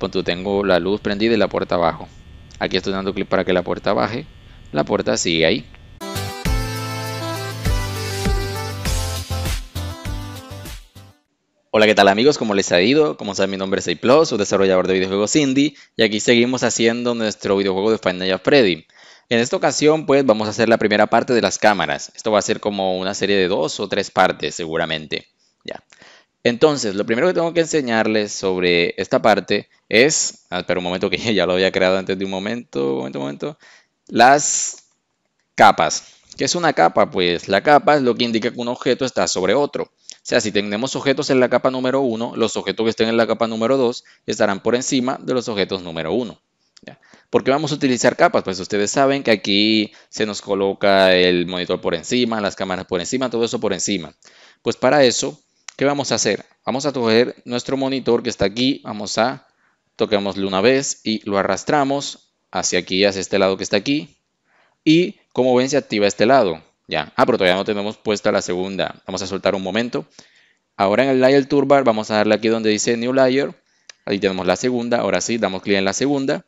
Pues tengo la luz prendida y la puerta abajo. Aquí estoy dando clic para que la puerta baje. La puerta sigue ahí. Hola, ¿qué tal amigos? ¿Cómo les ha ido? Como saben, mi nombre es Aiplos, soy desarrollador de videojuegos indie, y aquí seguimos haciendo nuestro videojuego de Final Freddy. En esta ocasión, pues, vamos a hacer la primera parte de las cámaras. Esto va a ser como una serie de dos o tres partes, seguramente. Entonces, lo primero que tengo que enseñarles sobre esta parte es, ah, espera un momento que ya lo había creado antes de un momento, momento, momento, las capas. ¿Qué es una capa? Pues la capa es lo que indica que un objeto está sobre otro. O sea, si tenemos objetos en la capa número 1, los objetos que estén en la capa número 2 estarán por encima de los objetos número 1. ¿Por qué vamos a utilizar capas? Pues ustedes saben que aquí se nos coloca el monitor por encima, las cámaras por encima, todo eso por encima. Pues para eso ¿Qué vamos a hacer? Vamos a coger nuestro monitor que está aquí, vamos a toquémoslo una vez y lo arrastramos hacia aquí, hacia este lado que está aquí. Y como ven se activa este lado. Ya. Ah, pero todavía no tenemos puesta la segunda. Vamos a soltar un momento. Ahora en el Layer Toolbar vamos a darle aquí donde dice New Layer. Ahí tenemos la segunda. Ahora sí, damos clic en la segunda.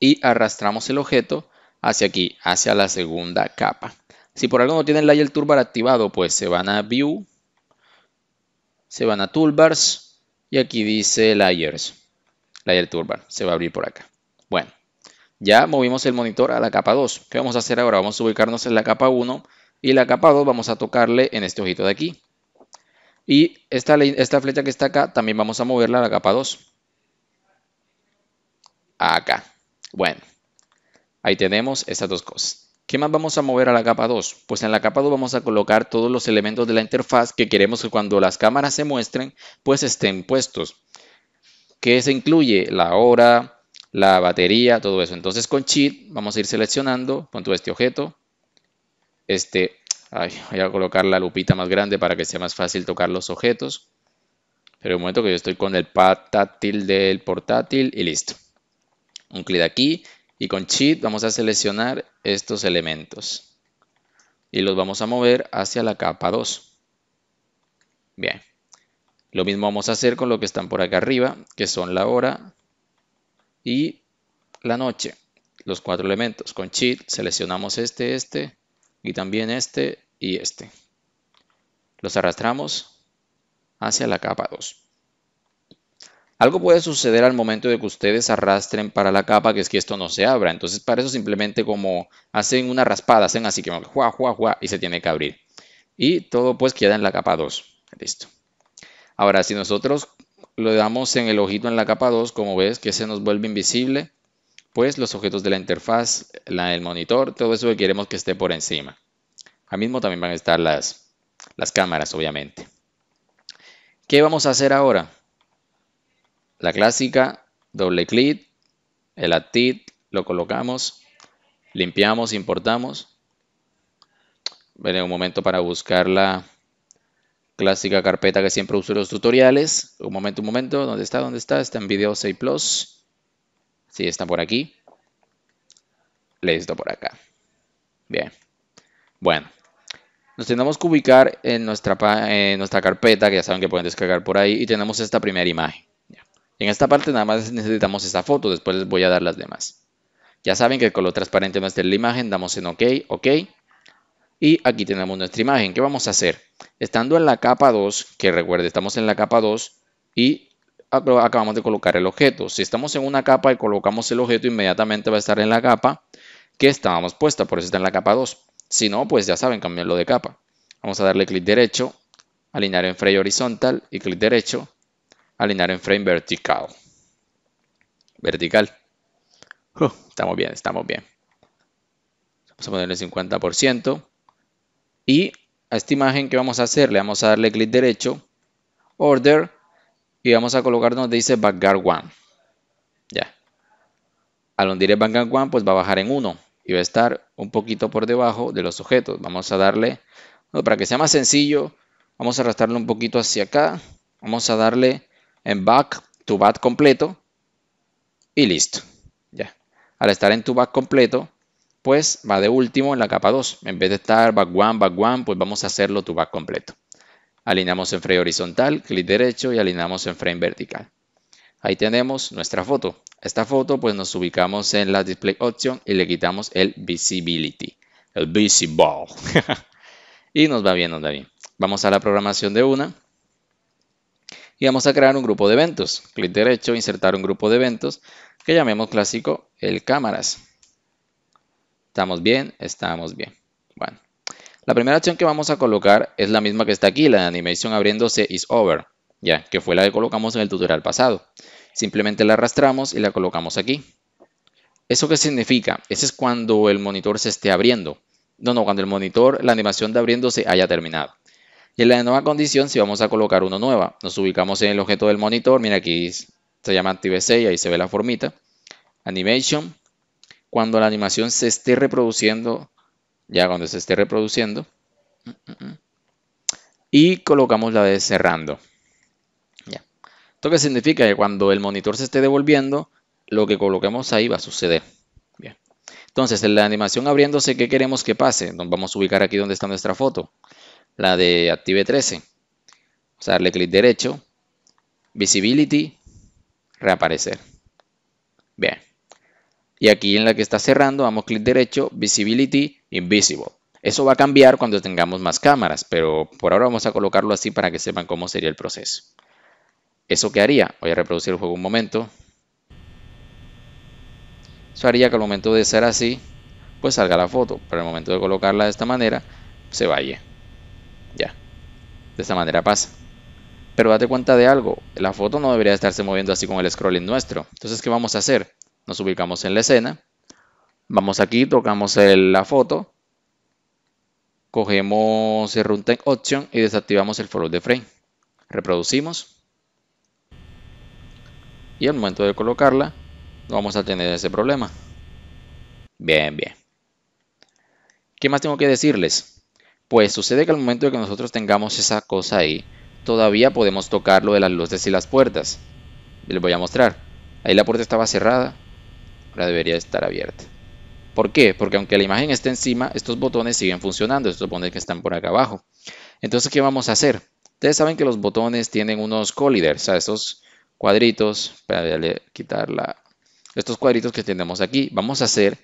Y arrastramos el objeto hacia aquí, hacia la segunda capa. Si por algo no tienen Layer Toolbar activado, pues se van a View, se van a toolbars y aquí dice layers, layer toolbar, se va a abrir por acá. Bueno, ya movimos el monitor a la capa 2. ¿Qué vamos a hacer ahora? Vamos a ubicarnos en la capa 1 y la capa 2 vamos a tocarle en este ojito de aquí. Y esta, esta flecha que está acá también vamos a moverla a la capa 2. Acá. Bueno, ahí tenemos estas dos cosas. ¿Qué más vamos a mover a la capa 2? Pues en la capa 2 vamos a colocar todos los elementos de la interfaz que queremos que cuando las cámaras se muestren, pues estén puestos. ¿Qué se incluye? La hora, la batería, todo eso. Entonces con Cheat vamos a ir seleccionando, con todo este objeto, este, voy a colocar la lupita más grande para que sea más fácil tocar los objetos. Pero un momento que yo estoy con el pad táctil del portátil y listo. Un clic aquí y con Cheat vamos a seleccionar estos elementos y los vamos a mover hacia la capa 2. Bien. Lo mismo vamos a hacer con lo que están por acá arriba, que son la hora y la noche. Los cuatro elementos. Con Cheat, seleccionamos este, este y también este y este. Los arrastramos hacia la capa 2. Algo puede suceder al momento de que ustedes arrastren para la capa, que es que esto no se abra. Entonces, para eso simplemente como hacen una raspada, hacen así que jua, jua, y se tiene que abrir. Y todo pues queda en la capa 2. Listo. Ahora, si nosotros lo damos en el ojito en la capa 2, como ves que se nos vuelve invisible, pues los objetos de la interfaz, la, el monitor, todo eso que queremos que esté por encima. Al mismo también van a estar las, las cámaras, obviamente. ¿Qué vamos a hacer ahora? La clásica, doble clic, el actit, lo colocamos, limpiamos, importamos. Veré un momento para buscar la clásica carpeta que siempre uso en los tutoriales. Un momento, un momento, ¿dónde está? ¿Dónde está? Está en video 6 Plus. Sí, está por aquí. Listo por acá. Bien. Bueno, nos tenemos que ubicar en nuestra, en nuestra carpeta, que ya saben que pueden descargar por ahí, y tenemos esta primera imagen. En esta parte nada más necesitamos esta foto, después les voy a dar las demás. Ya saben que con lo transparente no está en la imagen, damos en OK, OK. Y aquí tenemos nuestra imagen. ¿Qué vamos a hacer? Estando en la capa 2, que recuerde, estamos en la capa 2 y acabamos de colocar el objeto. Si estamos en una capa y colocamos el objeto, inmediatamente va a estar en la capa que estábamos puesta, por eso está en la capa 2. Si no, pues ya saben, cambiarlo de capa. Vamos a darle clic derecho, alinear en frey horizontal y clic derecho alinear en frame vertical. Vertical. estamos bien, estamos bien. Vamos a ponerle 50%. Y a esta imagen que vamos a hacer, le vamos a darle clic derecho, Order, y vamos a colocar donde dice backguard One. Ya. A donde dice One, pues va a bajar en 1 y va a estar un poquito por debajo de los objetos. Vamos a darle, para que sea más sencillo, vamos a arrastrarlo un poquito hacia acá. Vamos a darle en back to back completo y listo. Ya. Al estar en tu back completo, pues va de último en la capa 2. En vez de estar back one back one pues vamos a hacerlo tu back completo. Alineamos en frame horizontal, clic derecho y alineamos en frame vertical. Ahí tenemos nuestra foto. Esta foto pues nos ubicamos en la display option y le quitamos el visibility, el visible. y nos va bien, nos bien. Vamos a la programación de una y vamos a crear un grupo de eventos. Clic derecho, insertar un grupo de eventos que llamemos clásico el cámaras. ¿Estamos bien? Estamos bien. Bueno, la primera acción que vamos a colocar es la misma que está aquí, la de animation abriéndose is over, ya que fue la que colocamos en el tutorial pasado. Simplemente la arrastramos y la colocamos aquí. ¿Eso qué significa? Ese es cuando el monitor se esté abriendo. No, no, cuando el monitor, la animación de abriéndose haya terminado. Y en la nueva condición, si vamos a colocar una nueva, nos ubicamos en el objeto del monitor. Mira, aquí se llama tvc y ahí se ve la formita. Animation. Cuando la animación se esté reproduciendo, ya cuando se esté reproduciendo. Y colocamos la de cerrando. Ya. Esto que significa que cuando el monitor se esté devolviendo, lo que coloquemos ahí va a suceder. Bien. Entonces, en la animación abriéndose, ¿qué queremos que pase? Nos vamos a ubicar aquí donde está nuestra foto la de Active 13. Vamos a darle clic derecho, Visibility, reaparecer. Bien. Y aquí en la que está cerrando, damos clic derecho, Visibility, Invisible. Eso va a cambiar cuando tengamos más cámaras, pero por ahora vamos a colocarlo así para que sepan cómo sería el proceso. ¿Eso qué haría? Voy a reproducir el juego un momento. Eso haría que al momento de ser así, pues salga la foto, pero al momento de colocarla de esta manera, se vaya. Ya. De esta manera pasa. Pero date cuenta de algo, la foto no debería estarse moviendo así con el scrolling nuestro. Entonces, ¿qué vamos a hacer? Nos ubicamos en la escena, vamos aquí, tocamos la foto, cogemos el Runtime Option y desactivamos el Follow the Frame. Reproducimos. Y al momento de colocarla, no vamos a tener ese problema. Bien, bien. ¿Qué más tengo que decirles? Pues sucede que al momento de que nosotros tengamos esa cosa ahí, todavía podemos tocar lo de las luces y las puertas. Les voy a mostrar. Ahí la puerta estaba cerrada, ahora debería estar abierta. ¿Por qué? Porque aunque la imagen esté encima, estos botones siguen funcionando, estos botones que están por acá abajo. Entonces, ¿qué vamos a hacer? Ustedes saben que los botones tienen unos colliders, o sea, estos cuadritos, para quitar la, estos cuadritos que tenemos aquí, vamos a hacer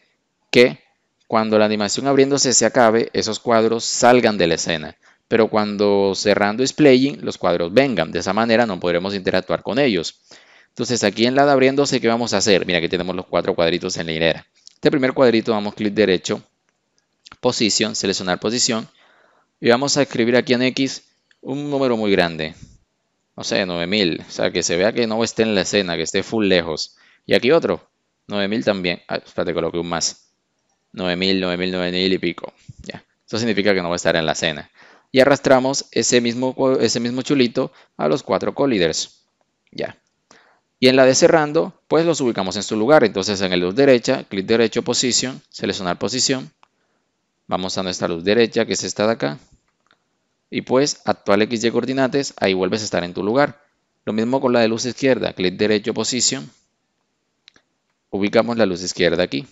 que cuando la animación abriéndose se acabe, esos cuadros salgan de la escena. Pero cuando cerrando es playing, los cuadros vengan. De esa manera no podremos interactuar con ellos. Entonces aquí en la de abriéndose, ¿qué vamos a hacer? Mira, que tenemos los cuatro cuadritos en la hilera. Este primer cuadrito damos clic derecho, posición, seleccionar posición. Y vamos a escribir aquí en X un número muy grande. No sé, 9000. O sea, que se vea que no esté en la escena, que esté full lejos. Y aquí otro, 9000 también. Ah, espérate, coloqué un más. 9.000, 9.000, 9.000 y pico. Ya. Eso significa que no va a estar en la cena. Y arrastramos ese mismo, ese mismo chulito a los cuatro colliders. Ya. Y en la de cerrando, pues los ubicamos en su lugar. Entonces en la luz derecha, clic derecho, position, seleccionar posición. Vamos a nuestra luz derecha, que es esta de acá. Y pues actual de coordinates, ahí vuelves a estar en tu lugar. Lo mismo con la de luz izquierda, clic derecho, position. Ubicamos la luz izquierda aquí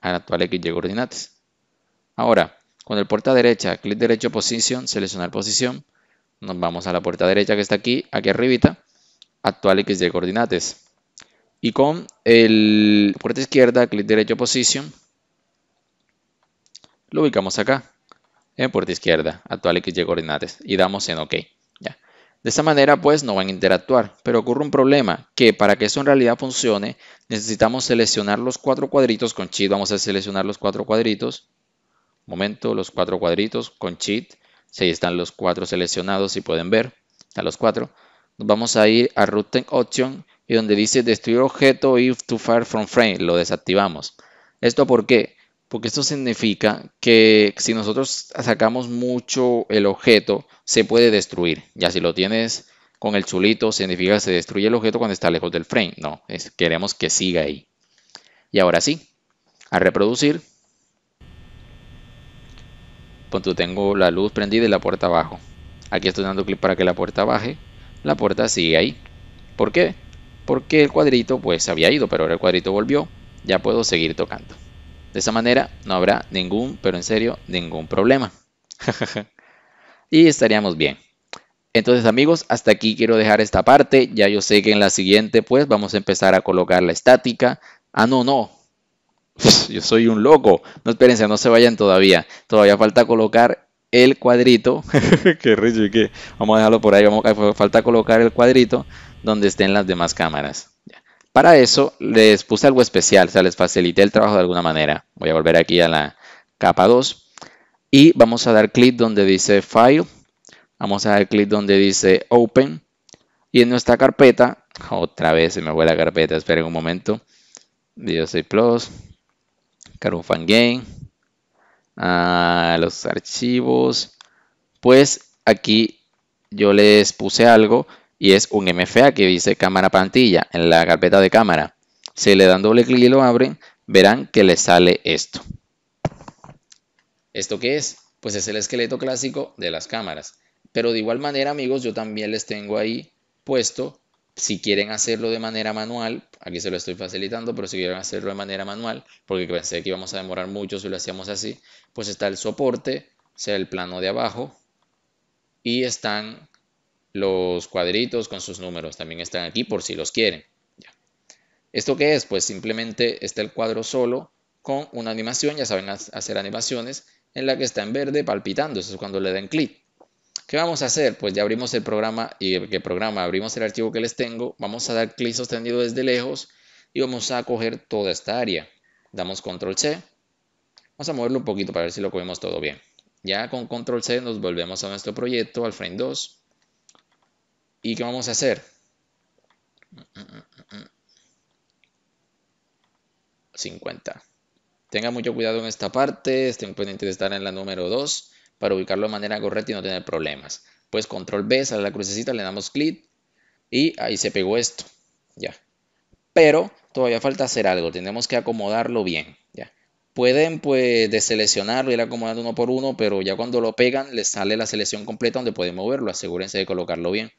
a la actual XY Coordinates Ahora, con el puerta derecha, clic derecho Position, seleccionar posición, nos vamos a la puerta derecha que está aquí, aquí arribita, actual XY Coordinates Y con el puerta izquierda, clic derecho Position lo ubicamos acá, en puerta izquierda, actual XY Coordinates y damos en OK. De esa manera, pues, no van a interactuar. Pero ocurre un problema, que para que eso en realidad funcione, necesitamos seleccionar los cuatro cuadritos. Con Cheat vamos a seleccionar los cuatro cuadritos. Momento, los cuatro cuadritos con Cheat. Si ahí están los cuatro seleccionados, si pueden ver, están los cuatro. Nos vamos a ir a Routing Option y donde dice Destruir objeto if to fire from frame, lo desactivamos. ¿Esto por qué? porque esto significa que si nosotros sacamos mucho el objeto, se puede destruir. Ya si lo tienes con el chulito, significa que se destruye el objeto cuando está lejos del frame. No, queremos que siga ahí. Y ahora sí, a reproducir. cuando tengo la luz prendida y la puerta abajo. Aquí estoy dando clic para que la puerta baje. La puerta sigue ahí. ¿Por qué? Porque el cuadrito pues había ido, pero ahora el cuadrito volvió. Ya puedo seguir tocando. De esa manera no habrá ningún, pero en serio, ningún problema. y estaríamos bien. Entonces amigos, hasta aquí quiero dejar esta parte. Ya yo sé que en la siguiente pues vamos a empezar a colocar la estática. Ah, no, no. Yo soy un loco. No, espérense, no se vayan todavía. Todavía falta colocar el cuadrito. qué rico y qué. Vamos a dejarlo por ahí. falta colocar el cuadrito donde estén las demás cámaras. Para eso les puse algo especial, o sea, les facilité el trabajo de alguna manera. Voy a volver aquí a la capa 2 y vamos a dar clic donde dice File, vamos a dar clic donde dice Open y en nuestra carpeta, otra vez se me fue la carpeta, esperen un momento, DOC Plus, Carufan Game, a ah, los archivos, pues aquí yo les puse algo y es un MFA que dice cámara Pantilla en la carpeta de cámara. Si le dan doble clic y lo abren, verán que le sale esto. ¿Esto qué es? Pues es el esqueleto clásico de las cámaras. Pero de igual manera, amigos, yo también les tengo ahí puesto, si quieren hacerlo de manera manual, aquí se lo estoy facilitando, pero si quieren hacerlo de manera manual, porque pensé que íbamos a demorar mucho si lo hacíamos así, pues está el soporte, o sea, el plano de abajo, y están los cuadritos con sus números también están aquí por si los quieren. ¿Esto qué es? Pues simplemente está el cuadro solo con una animación, ya saben hacer animaciones, en la que está en verde palpitando, eso es cuando le den clic. ¿Qué vamos a hacer? Pues ya abrimos el programa y que programa, abrimos el archivo que les tengo, vamos a dar clic sostenido desde lejos y vamos a coger toda esta área. Damos control C. Vamos a moverlo un poquito para ver si lo cogemos todo bien. Ya con control C nos volvemos a nuestro proyecto, al frame 2. ¿Y qué vamos a hacer? $50. Tenga mucho cuidado en esta parte, estén pendientes de estar en la número 2 para ubicarlo de manera correcta y no tener problemas. Pues control B, sale la crucecita, le damos clic y ahí se pegó esto. Ya. Pero todavía falta hacer algo, tenemos que acomodarlo bien. Ya. Pueden pues deseleccionarlo, ir acomodando uno por uno, pero ya cuando lo pegan les sale la selección completa donde pueden moverlo. Asegúrense de colocarlo bien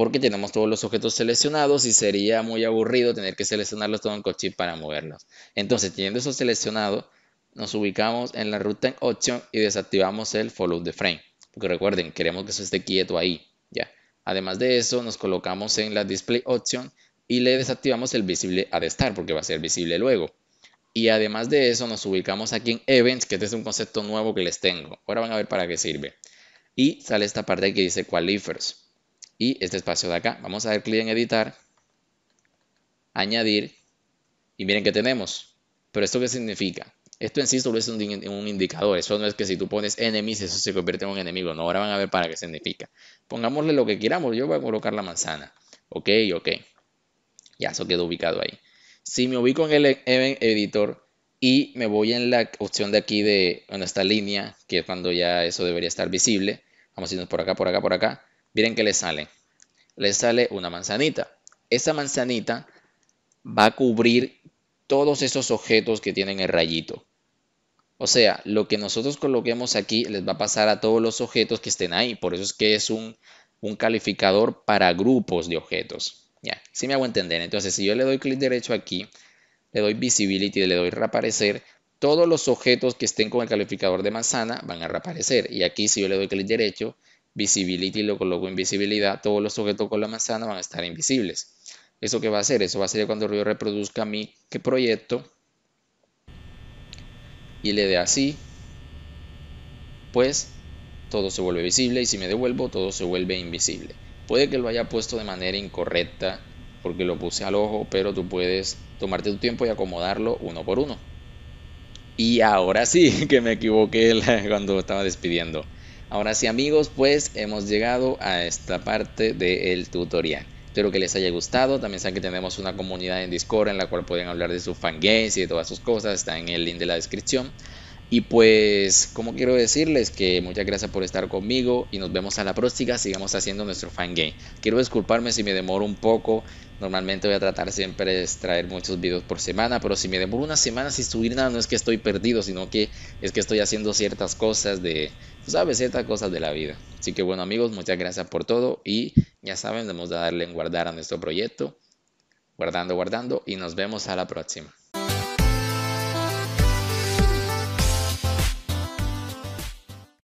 porque tenemos todos los objetos seleccionados y sería muy aburrido tener que seleccionarlos todo en coche para moverlos. Entonces, teniendo eso seleccionado, nos ubicamos en la ruta en option y desactivamos el follow the frame. Porque recuerden, queremos que eso esté quieto ahí. ¿ya? Además de eso, nos colocamos en la display option y le desactivamos el visible a estar porque va a ser visible luego. Y además de eso, nos ubicamos aquí en events, que este es un concepto nuevo que les tengo. Ahora van a ver para qué sirve. Y sale esta parte que dice qualifiers y este espacio de acá. Vamos a dar clic en editar, añadir y miren que tenemos. Pero esto qué significa? Esto en sí solo es un, indicador. Eso no es que si tú pones enemigos eso se convierte en un enemigo. No, ahora van a ver para qué significa. Pongámosle lo que queramos. Yo voy a colocar la manzana. Ok, ok. Ya, eso quedó ubicado ahí. Si me ubico en el e-, editor y me voy en la opción de aquí de en esta línea, que es cuando ya eso debería estar visible. Vamos a irnos por acá, por acá, por acá. Miren que le sale. Le sale una manzanita. Esa manzanita va a cubrir todos esos objetos que tienen el rayito. O sea, lo que nosotros coloquemos aquí les va a pasar a todos los objetos que estén ahí. Por eso es que es un, calificador para grupos de objetos. Ya, si me hago entender. Entonces, si yo le doy clic derecho aquí, le doy visibility, le doy reaparecer, todos los objetos que estén con el calificador de manzana van a reaparecer. Y aquí si yo le doy clic derecho visibility lo coloco invisibilidad, todos los objetos con la manzana van a estar invisibles. ¿Eso qué va a hacer? Eso va a ser cuando yo reproduzca mi ¿qué proyecto y le dé así, pues todo se vuelve visible y si me devuelvo todo se vuelve invisible. Puede que lo haya puesto de manera incorrecta porque lo puse al ojo, pero tú puedes tomarte tu tiempo y acomodarlo uno por uno. Y ahora sí que me equivoqué cuando estaba despidiendo. Ahora sí amigos, pues hemos llegado a esta parte del tutorial. Espero que les haya gustado. También saben que tenemos una comunidad en Discord en la cual pueden hablar de sus fangames y de todas sus cosas. Está en el link de la descripción. Y pues, como quiero decirles que muchas gracias por estar conmigo y nos vemos a la próxima. Sigamos haciendo nuestro fangame. Quiero disculparme si me demoro un poco. Normalmente voy a tratar siempre de extraer muchos videos por semana, pero si me demoro una semana sin subir nada, no es que estoy perdido, sino que es que estoy haciendo ciertas cosas de, sabes, ciertas cosas de la vida. Así que bueno, amigos, muchas gracias por todo y ya saben, vamos a darle en guardar a nuestro proyecto, guardando, guardando y nos vemos a la próxima.